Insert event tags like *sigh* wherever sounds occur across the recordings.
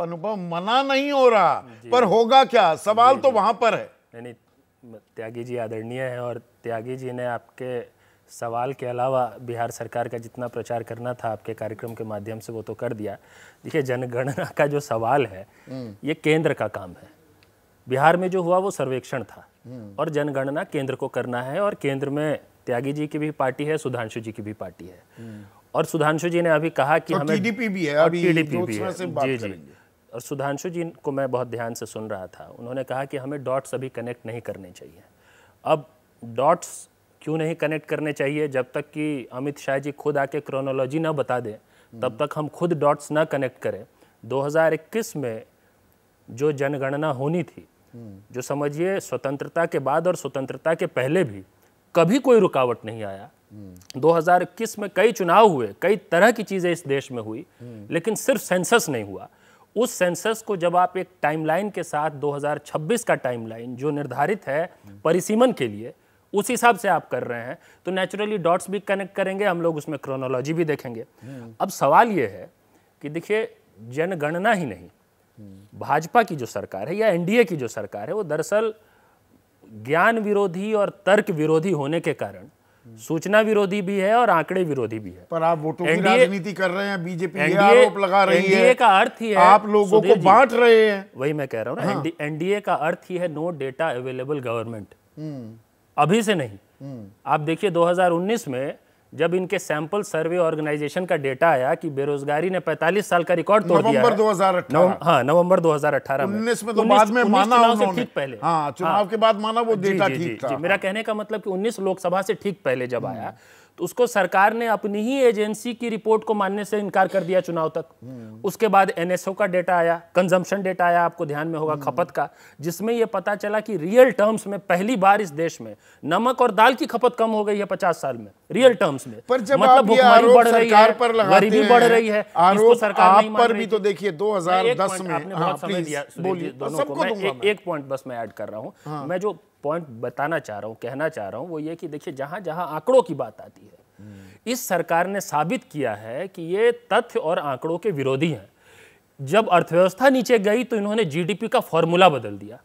अनुभव मना नहीं हो रहा पर होगा क्या सवाल तो वहां पर है यानी त्यागी जी आदरणीय है और त्यागी जी ने आपके सवाल के अलावा बिहार सरकार का जितना प्रचार करना था आपके कार्यक्रम के माध्यम से वो तो कर दिया देखिए जनगणना का जो सवाल है हम्म। ये केंद्र का काम है बिहार में जो हुआ वो सर्वेक्षण था हम्म। और जनगणना केंद्र को करना है और केंद्र में त्यागी जी की भी पार्टी है सुधांशु जी की भी पार्टी है हम्म। और सुधांशु जी ने अभी कहा कि तो हमें टीडीपी भी है अभी टीडीपी भी है जी जी और सुधांशु जी को मैं बहुत ध्यान से सुन रहा था उन्होंने कहा कि हमें डॉट्स अभी कनेक्ट नहीं करने चाहिए अब डॉट्स क्यों नहीं कनेक्ट करने चाहिए जब तक कि अमित शाह जी खुद आके क्रोनोलॉजी ना बता दें तब तक हम खुद डॉट्स ना कनेक्ट करें 2021 में जो जनगणना होनी थी जो समझिए स्वतंत्रता के बाद और स्वतंत्रता के पहले भी कभी कोई रुकावट नहीं आया 2021 में कई चुनाव हुए कई तरह की चीज़ें इस देश में हुई लेकिन सिर्फ सेंसस नहीं हुआ उस सेंसस को जब आप एक टाइमलाइन के साथ 2026 का टाइमलाइन जो निर्धारित है परिसीमन के लिए उस हिसाब से आप कर रहे हैं तो नेचुरली डॉट्स भी कनेक्ट करेंगे हम लोग उसमें क्रोनोलॉजी भी देखेंगे अब सवाल ये है कि देखिए जनगणना ही नहीं भाजपा की जो सरकार है या एनडीए की जो सरकार है वो दरअसल ज्ञान विरोधी और तर्क विरोधी होने के कारण सूचना विरोधी भी है और आंकड़े विरोधी भी है पर आप वोटों की राजनीति कर रहे हैं बीजेपी आरोप लगा रही है का अर्थ ही है आप लोगों को बांट रहे हैं वही मैं कह रहा हूँ हाँ। एनडीए का अर्थ ही है नो डेटा अवेलेबल गवर्नमेंट अभी से नहीं हम्म। आप देखिए 2019 में जब इनके सैंपल सर्वे ऑर्गेनाइजेशन का डेटा आया कि बेरोजगारी ने 45 साल का रिकॉर्ड तोड़ दिया नवंबर 2018 नव, हाँ नवंबर 2018 में में तो बाद में माना से ठीक पहले हाँ चुनाव हाँ, के बाद माना वो डेटा ठीक था मेरा कहने का मतलब कि 19 लोकसभा से ठीक पहले जब हम्म। आया तो उसको सरकार ने अपनी ही एजेंसी की रिपोर्ट को मानने से इनकार कर दिया चुनाव तक हम्म। उसके बाद एनएसओ का डेटा आया कंजम्पशन डेटा आया आपको ध्यान में होगा हम्म। खपत का जिसमें यह पता चला कि रियल टर्म्स में पहली बार इस देश में नमक और दाल की खपत कम हो गई है पचास साल में रियल टर्म्स में पर जब मतलब बढ़ रही है गरीबी बढ़ रही है सरकार आप पर भी तो देखिए 2010 में आपने हाँ, बहुत समय दिया बोलिए सबको एक पॉइंट बस मैं ऐड कर रहा हूँ हाँ। मैं जो पॉइंट बताना चाह रहा हूँ कहना चाह रहा हूँ वो ये कि देखिए जहाँ जहाँ आंकड़ों की बात आती है हम्म। इस सरकार ने साबित किया है कि ये तथ्य और आंकड़ों के विरोधी हैं जब अर्थव्यवस्था नीचे गई तो इन्होंने जीडीपी का फॉर्मूला बदल दिया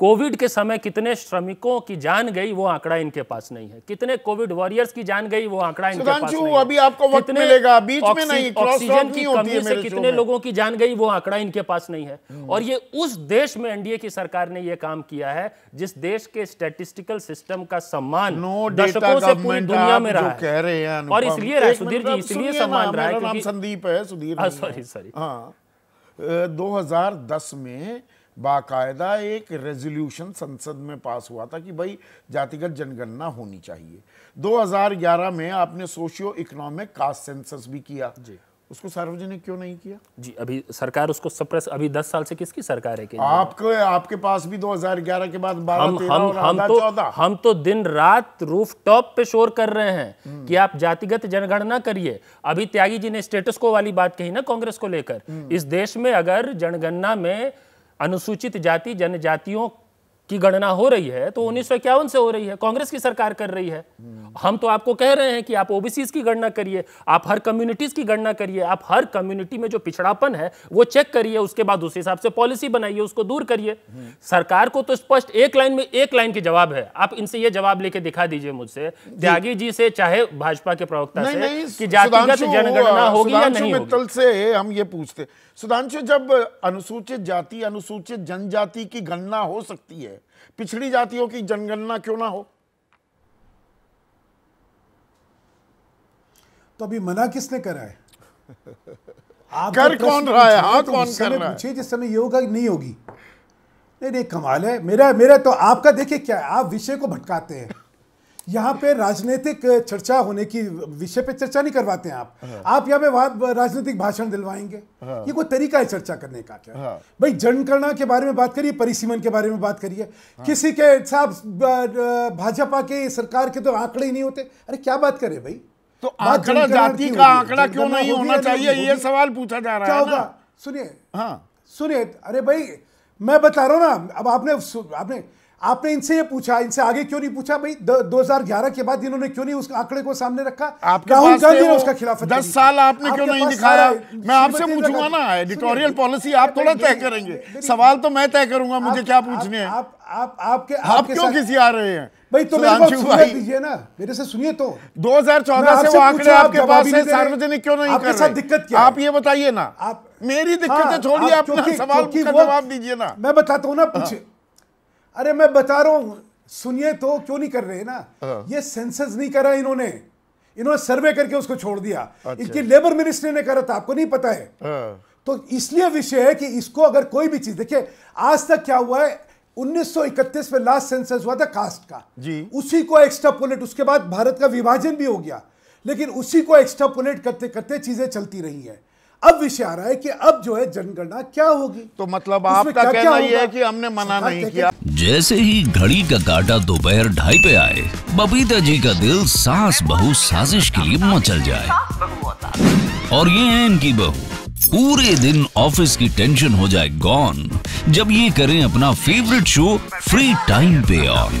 कोविड के समय कितने श्रमिकों की जान गई वो आंकड़ा इनके पास नहीं है कितने कोविड वॉरियर्स की जान गई वो आंकड़ा इनके पास नहीं है। अभी आपको वक्त मिलेगा बीच में नहीं ऑक्सीजन की कमी से कितने लोगों की जान गई वो आंकड़ा इनके पास नहीं है हम्म। और ये उस देश में एनडीए की सरकार ने ये काम किया है जिस देश के स्टेटिस्टिकल सिस्टम का सम्मान दशकों से पूरी दुनिया में रहा है और इसलिए सुधीर जी मतलब इसलिए सम्मान रहा है संदीप है सुधीर सॉरी हाँ, सॉरी हाँ। दो दस में बाकायदा एक रेजोल्यूशन संसद में पास हुआ था कि भाई जातिगत जनगणना होनी चाहिए 2011 में आपने सोशियो इकोनॉमिक कास्ट सेंसस भी किया जी उसको सार्वजनिक क्यों नहीं किया जी अभी सरकार उसको सप्रेस अभी दस साल से किसकी सरकार है कि आपको आपके पास भी 2011 के बाद बारह हम हम हम तो हम तो दिन रात रूफ टॉप पे शोर कर रहे हैं हम्म। कि आप जातिगत जनगणना करिए अभी त्यागी जी ने स्टेटस को वाली बात कही ना कांग्रेस को लेकर हम्म। इस देश में अगर जनगणना में अनुसूचित जाति जनजातियों की गणना हो रही है तो उन्नीस से हो रही है कांग्रेस की सरकार कर रही है हम तो आपको कह रहे हैं कि आप ओबीसी की गणना करिए आप हर कम्युनिटीज की गणना करिए आप हर कम्युनिटी में जो पिछड़ापन है वो चेक करिए उसके बाद उस हिसाब से पॉलिसी बनाइए उसको दूर करिए सरकार को तो स्पष्ट एक लाइन में एक लाइन के जवाब है आप इनसे ये जवाब लेके दिखा दीजिए मुझसे त्यागी जी से चाहे भाजपा के प्रवक्ता से कि जातिगत जनगणना होगी या नहीं मित्तल से हम ये पूछते सुधांशु जब अनुसूचित जाति अनुसूचित जनजाति की गणना हो सकती है है पिछड़ी जातियों की जनगणना क्यों ना हो तो अभी मना किसने करा है *laughs* आप कर तो कौन रहा है हाँ तो कौन कर रहा है जिस समय ये होगा नहीं होगी नहीं नहीं कमाल है मेरा मेरा तो आपका देखिए क्या है आप विषय को भटकाते हैं यहाँ पे राजनीतिक चर्चा होने की विषय पे चर्चा नहीं करवाते हैं आप हाँ। आप यहाँ पे राजनीतिक भाषण दिलवाएंगे हाँ। ये कोई तरीका है चर्चा करने का क्या हाँ। भाई जनगणना के बारे में बात करिए परिसीमन के बारे में बात करिए हाँ। किसी के साहब भाजपा के सरकार के तो आंकड़े ही नहीं होते अरे क्या बात करें भाई तो आंकड़ा जाति का आंकड़ा क्यों नहीं होना चाहिए ये सवाल पूछा जा रहा है क्या होगा सुनिए हाँ सुनिए अरे भाई मैं बता रहा हूँ ना अब आपने आपने आपने इनसे ये पूछा इनसे आगे क्यों नहीं पूछा भाई दो 2011 के बाद इन्होंने क्यों नहीं उस आंकड़े को सामने रखा राहुल गांधी ने उसका खिलाफ दस साल आपने क्यों नहीं दिखाया मैं आपसे पूछूंगा ना एडिटोरियल पॉलिसी आप थोड़ा तय करेंगे सवाल तो मैं तय करूंगा मुझे क्या पूछने आप आप आपके आप क्यों किसी आ रहे हैं भाई तो मेरे को दीजिए ना मेरे से सुनिए तो 2014 से वो आंकड़े आपके पास है सार्वजनिक क्यों नहीं कर रहे दिक्कत क्या आप ये बताइए ना आप मेरी दिक्कत हाँ, छोड़िए आप सवाल की जवाब दीजिए ना मैं बताता हूँ ना पूछे अरे मैं बता रहा हूं सुनिए तो क्यों नहीं कर रहे ना हाँ। ये सेंसस नहीं करा इन्होंने इन्होंने सर्वे करके उसको छोड़ दिया अच्छा। इनकी लेबर मिनिस्ट्री ने करा था आपको नहीं पता है हाँ। तो इसलिए विषय है कि इसको अगर कोई भी चीज देखिए आज तक क्या हुआ है 1931 में लास्ट सेंसस हुआ था कास्ट का जी उसी को एक्स्ट्रापोलेट उसके बाद भारत का विभाजन भी हो गया लेकिन उसी को एक्स्ट्रापोलेट करते करते चीजें चलती रही है अब विषय आ रहा है कि अब जो है जनगणना क्या होगी तो मतलब आपका क्या, कहना यह है कि हमने मना नहीं किया जैसे ही घड़ी का काटा दोपहर ढाई पे आए बबीता जी का दिल सास बहु साजिश के लिए मचल जाए और ये है इनकी बहू पूरे दिन ऑफिस की टेंशन हो जाए गॉन जब ये करें अपना फेवरेट शो फ्री टाइम पे ऑन